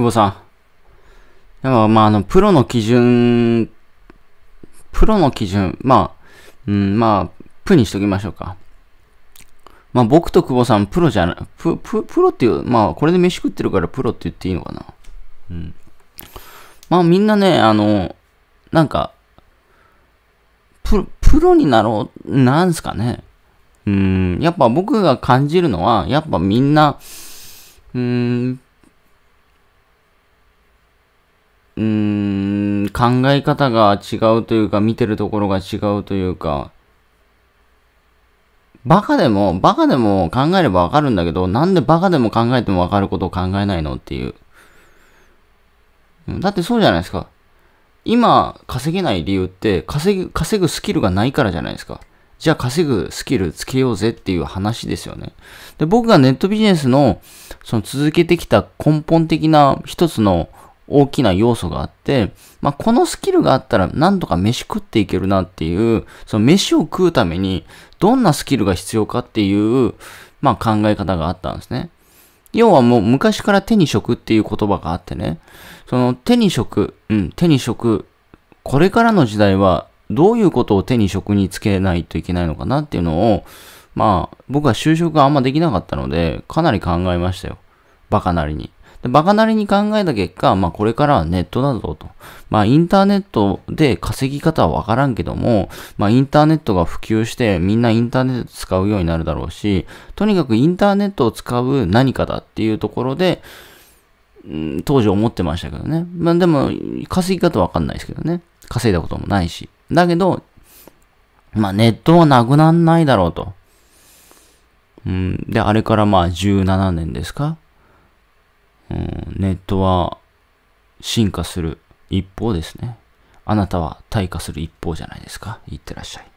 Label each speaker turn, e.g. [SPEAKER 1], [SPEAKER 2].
[SPEAKER 1] 久保さん。でも、まあ、あの、プロの基準、プロの基準、まあ、うん、まあ、プにしときましょうか。まあ、僕と久保さん、プロじゃな、プ、プ、プロっていう、まあ、これで飯食ってるからプロって言っていいのかな。うん。まあ、みんなね、あの、なんか、プ、プロになろう、なんすかね。うん、やっぱ僕が感じるのは、やっぱみんな、うん、うーん、考え方が違うというか、見てるところが違うというか、バカでも、バカでも考えればわかるんだけど、なんでバカでも考えてもわかることを考えないのっていう。だってそうじゃないですか。今、稼げない理由って、稼ぐ、稼ぐスキルがないからじゃないですか。じゃあ稼ぐスキルつけようぜっていう話ですよね。で、僕がネットビジネスの、その続けてきた根本的な一つの大きな要素があって、まあ、このスキルがあったらなんとか飯食っていけるなっていう、その飯を食うためにどんなスキルが必要かっていう、まあ、考え方があったんですね。要はもう昔から手に職っていう言葉があってね、その手に職、うん、手に職、これからの時代はどういうことを手に職につけないといけないのかなっていうのを、まあ僕は就職があんまできなかったので、かなり考えましたよ。バカなりに。でバカなりに考えた結果、まあこれからはネットだぞと。まあインターネットで稼ぎ方はわからんけども、まあインターネットが普及してみんなインターネット使うようになるだろうし、とにかくインターネットを使う何かだっていうところで、当時思ってましたけどね。まあでも、稼ぎ方わかんないですけどね。稼いだこともないし。だけど、まあネットはなくなんないだろうと。うん、で、あれからまあ17年ですかネットは進化する一方ですね。あなたは退化する一方じゃないですか。いってらっしゃい。